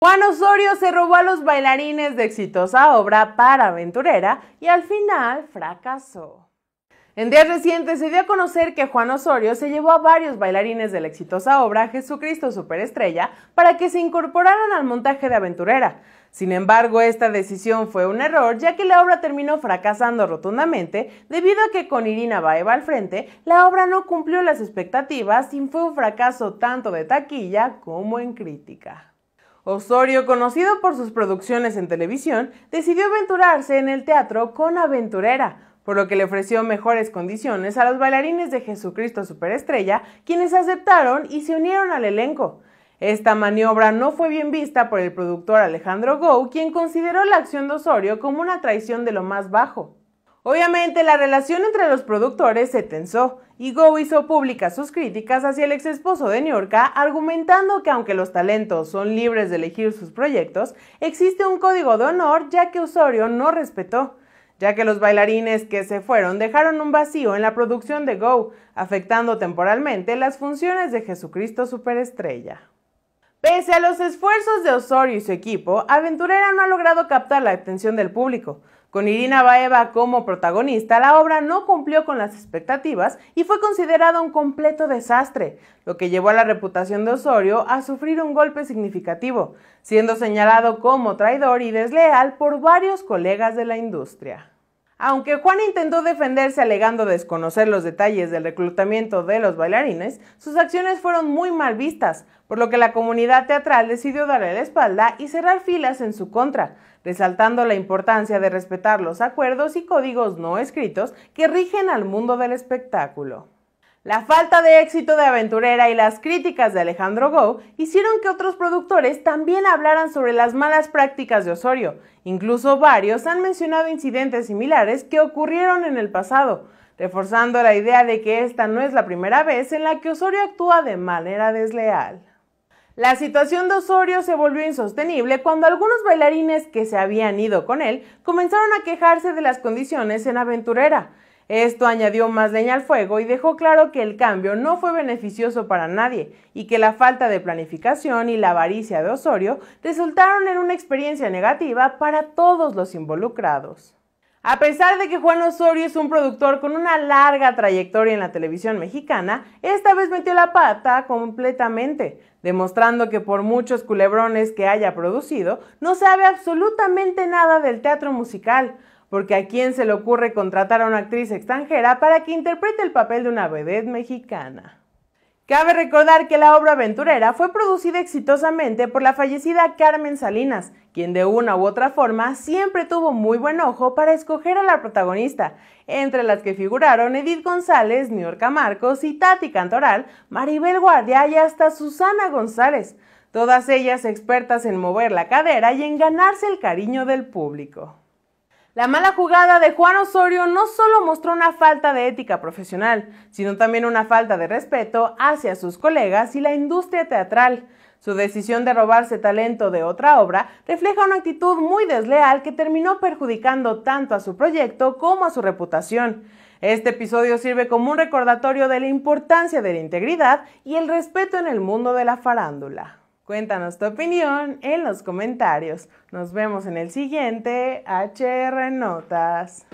Juan Osorio se robó a los bailarines de exitosa obra para aventurera y al final fracasó. En días recientes se dio a conocer que Juan Osorio se llevó a varios bailarines de la exitosa obra Jesucristo Superestrella para que se incorporaran al montaje de aventurera. Sin embargo, esta decisión fue un error ya que la obra terminó fracasando rotundamente debido a que con Irina Baeva al frente, la obra no cumplió las expectativas y fue un fracaso tanto de taquilla como en crítica. Osorio, conocido por sus producciones en televisión, decidió aventurarse en el teatro con Aventurera, por lo que le ofreció mejores condiciones a los bailarines de Jesucristo Superestrella, quienes aceptaron y se unieron al elenco. Esta maniobra no fue bien vista por el productor Alejandro Gou, quien consideró la acción de Osorio como una traición de lo más bajo. Obviamente la relación entre los productores se tensó y Go hizo públicas sus críticas hacia el ex esposo de Niorca, argumentando que aunque los talentos son libres de elegir sus proyectos, existe un código de honor ya que Osorio no respetó, ya que los bailarines que se fueron dejaron un vacío en la producción de Go, afectando temporalmente las funciones de Jesucristo Superestrella. Pese a los esfuerzos de Osorio y su equipo, Aventurera no ha logrado captar la atención del público, con Irina Baeva como protagonista, la obra no cumplió con las expectativas y fue considerada un completo desastre, lo que llevó a la reputación de Osorio a sufrir un golpe significativo, siendo señalado como traidor y desleal por varios colegas de la industria. Aunque Juan intentó defenderse alegando desconocer los detalles del reclutamiento de los bailarines, sus acciones fueron muy mal vistas, por lo que la comunidad teatral decidió darle la espalda y cerrar filas en su contra, resaltando la importancia de respetar los acuerdos y códigos no escritos que rigen al mundo del espectáculo. La falta de éxito de Aventurera y las críticas de Alejandro Go hicieron que otros productores también hablaran sobre las malas prácticas de Osorio. Incluso varios han mencionado incidentes similares que ocurrieron en el pasado, reforzando la idea de que esta no es la primera vez en la que Osorio actúa de manera desleal. La situación de Osorio se volvió insostenible cuando algunos bailarines que se habían ido con él comenzaron a quejarse de las condiciones en Aventurera. Esto añadió más leña al fuego y dejó claro que el cambio no fue beneficioso para nadie y que la falta de planificación y la avaricia de Osorio resultaron en una experiencia negativa para todos los involucrados. A pesar de que Juan Osorio es un productor con una larga trayectoria en la televisión mexicana, esta vez metió la pata completamente, demostrando que por muchos culebrones que haya producido, no sabe absolutamente nada del teatro musical, porque a quién se le ocurre contratar a una actriz extranjera para que interprete el papel de una vedette mexicana. Cabe recordar que la obra aventurera fue producida exitosamente por la fallecida Carmen Salinas, quien de una u otra forma siempre tuvo muy buen ojo para escoger a la protagonista, entre las que figuraron Edith González, Niorca Marcos y Tati Cantoral, Maribel Guardia y hasta Susana González, todas ellas expertas en mover la cadera y en ganarse el cariño del público. La mala jugada de Juan Osorio no solo mostró una falta de ética profesional, sino también una falta de respeto hacia sus colegas y la industria teatral. Su decisión de robarse talento de otra obra refleja una actitud muy desleal que terminó perjudicando tanto a su proyecto como a su reputación. Este episodio sirve como un recordatorio de la importancia de la integridad y el respeto en el mundo de la farándula. Cuéntanos tu opinión en los comentarios. Nos vemos en el siguiente HR Notas.